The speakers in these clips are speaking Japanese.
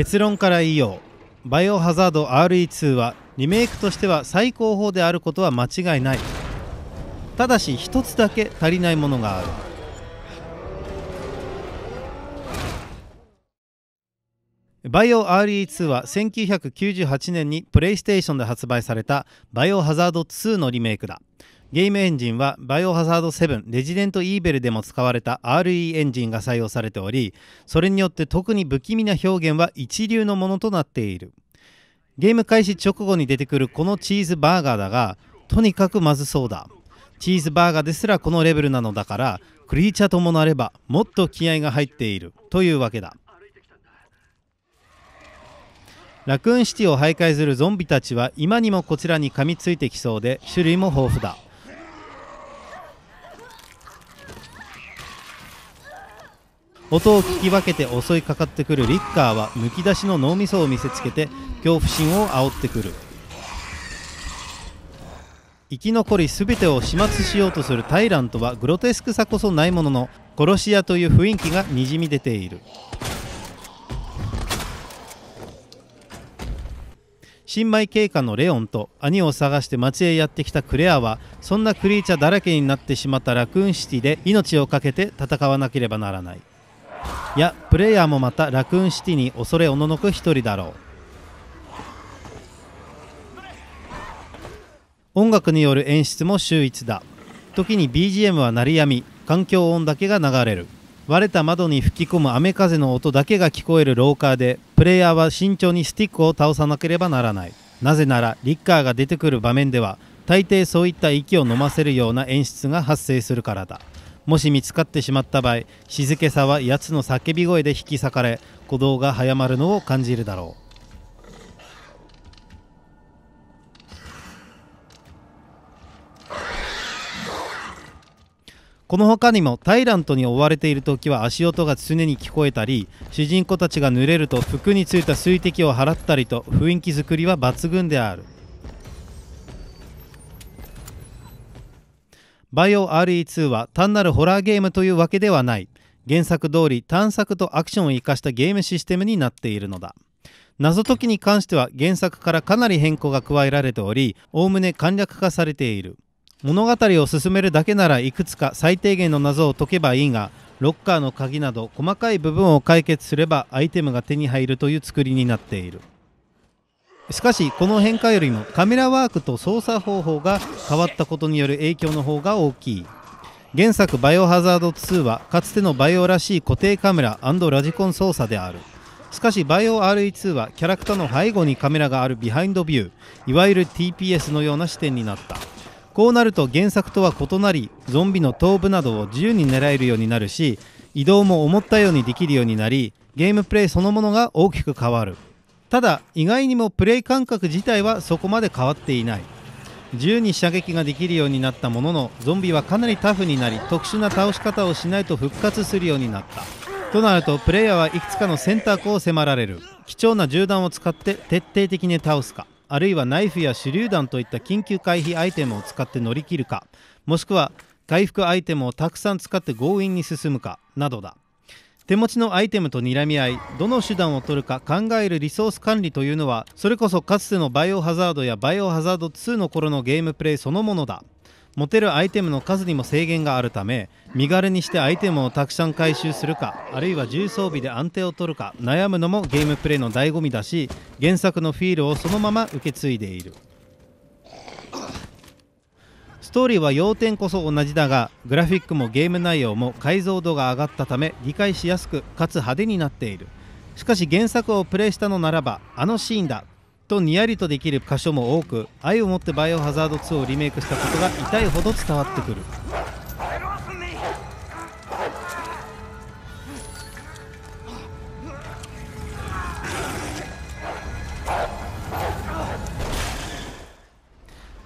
結論から言いようバイオハザード RE2 はリメイクとしては最高峰であることは間違いないただし一つだけ足りないものがあるバイオ RE2 は1998年にプレイステーションで発売されたバイオハザード2のリメイクだゲームエンジンはバイオハザード7レジデントイーベルでも使われた RE エンジンが採用されておりそれによって特に不気味な表現は一流のものとなっているゲーム開始直後に出てくるこのチーズバーガーだがとにかくまずそうだチーズバーガーですらこのレベルなのだからクリーチャーともなればもっと気合が入っているというわけだラクーンシティを徘徊するゾンビたちは今にもこちらに噛みついてきそうで種類も豊富だ音を聞き分けて襲いかかってくるリッカーはむき出しの脳みそを見せつけて恐怖心を煽ってくる生き残り全てを始末しようとするタイラントはグロテスクさこそないものの殺し屋という雰囲気がにじみ出ている新米警官のレオンと兄を探して町へやってきたクレアはそんなクリーチャーだらけになってしまったラクーンシティで命を懸けて戦わなければならないいやプレイヤーもまたラクーンシティに恐れおののく一人だろう音楽による演出も秀逸だ時に BGM は鳴りやみ環境音だけが流れる割れた窓に吹き込む雨風の音だけが聞こえる廊下でプレイヤーは慎重にスティックを倒さなければならないなぜならリッカーが出てくる場面では大抵そういった息を飲ませるような演出が発生するからだもし見つかってしまった場合静けさは奴の叫び声で引き裂かれ鼓動が早まるのを感じるだろうこの他にもタイラントに追われている時は足音が常に聞こえたり主人公たちが濡れると服についた水滴を払ったりと雰囲気作りは抜群であるバイオ RE2 は単なるホラーゲームというわけではない原作通り探索とアクションを生かしたゲームシステムになっているのだ謎解きに関しては原作からかなり変更が加えられておりおおむね簡略化されている物語を進めるだけならいくつか最低限の謎を解けばいいがロッカーの鍵など細かい部分を解決すればアイテムが手に入るという作りになっているしかしこの変化よりもカメラワークと操作方法が変わったことによる影響の方が大きい原作「バイオハザード2」はかつてのバイオらしい固定カメララジコン操作であるしかしバイオ RE2 はキャラクターの背後にカメラがあるビハインドビューいわゆる TPS のような視点になったこうなると原作とは異なりゾンビの頭部などを自由に狙えるようになるし移動も思ったようにできるようになりゲームプレイそのものが大きく変わるただ意外にもプレイ感覚自体はそこまで変わっていない自由に射撃ができるようになったもののゾンビはかなりタフになり特殊な倒し方をしないと復活するようになったとなるとプレイヤーはいくつかの選択を迫られる貴重な銃弾を使って徹底的に倒すかあるいはナイフや手榴弾といった緊急回避アイテムを使って乗り切るかもしくは回復アイテムをたくさん使って強引に進むかなどだ手持ちのアイテムと睨み合いどの手段を取るか考えるリソース管理というのはそれこそかつてのバイオハザードやバイオハザード2の頃のゲームプレイそのものだ持てるアイテムの数にも制限があるため身軽にしてアイテムをたくさん回収するかあるいは重装備で安定を取るか悩むのもゲームプレイの醍醐味だし原作のフィールをそのまま受け継いでいる。ストーリーは要点こそ同じだがグラフィックもゲーム内容も解像度が上がったため理解しやすくかつ派手になっているしかし原作をプレイしたのならばあのシーンだとにやりとできる箇所も多く愛を持ってバイオハザード2をリメイクしたことが痛いほど伝わってくる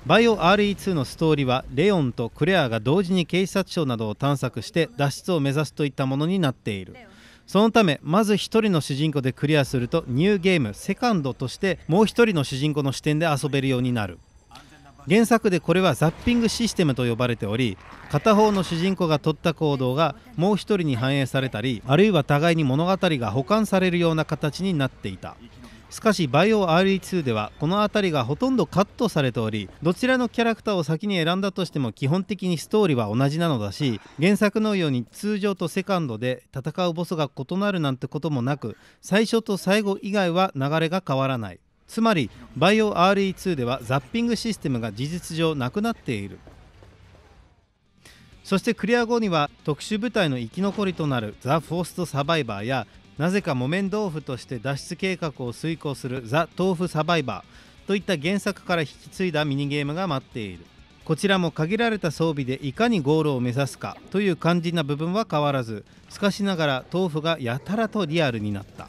バイオ RE2 のストーリーはレオンとクレアが同時に警察庁などを探索して脱出を目指すといったものになっているそのためまず1人の主人公でクリアするとニューゲームセカンドとしてもう1人の主人公の視点で遊べるようになる原作でこれはザッピングシステムと呼ばれており片方の主人公が取った行動がもう1人に反映されたりあるいは互いに物語が保管されるような形になっていたしかしバイオ RE2 ではこの辺りがほとんどカットされておりどちらのキャラクターを先に選んだとしても基本的にストーリーは同じなのだし原作のように通常とセカンドで戦うボスが異なるなんてこともなく最初と最後以外は流れが変わらないつまりバイオ RE2 ではザッピングシステムが事実上なくなっているそしてクリア後には特殊部隊の生き残りとなるザ・フォースト・サバイバーやなぜか木綿豆腐として脱出計画を遂行するザ・豆腐サバイバーといった原作から引き継いだミニゲームが待っているこちらも限られた装備でいかにゴールを目指すかという肝心な部分は変わらずしかしながら豆腐がやたらとリアルになった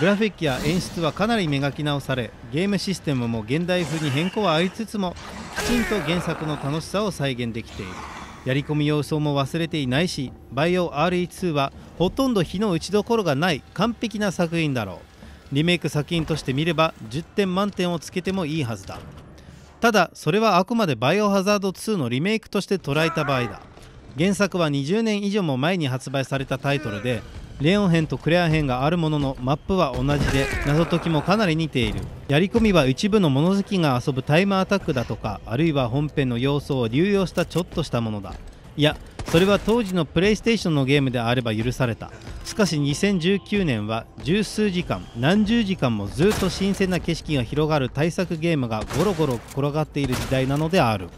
グラフィックや演出はかなり磨き直されゲームシステムも現代風に変更はありつつもきちんと原作の楽しさを再現できているやり込み様相も忘れていないしバイオ RE2 はほとんど火の打ちどころがない完璧な作品だろうリメイク作品として見れば10点満点をつけてもいいはずだただそれはあくまでバイオハザード2のリメイクとして捉えた場合だ原作は20年以上も前に発売されたタイトルでレオン編とクレア編があるもののマップは同じで謎解きもかなり似ているやり込みは一部の物好きが遊ぶタイムアタックだとかあるいは本編の様相を流用したちょっとしたものだいやそれは当時のプレイステーションのゲームであれば許されたしかし2019年は十数時間何十時間もずっと新鮮な景色が広がる対策ゲームがゴロゴロ転がっている時代なのである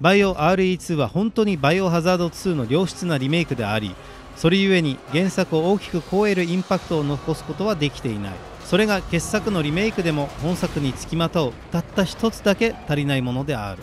バイオ RE2 は本当にバイオハザード2の良質なリメイクでありそれゆえに原作を大きく超えるインパクトを残すことはできていないそれが傑作のリメイクでも本作につきまとうたった一つだけ足りないものである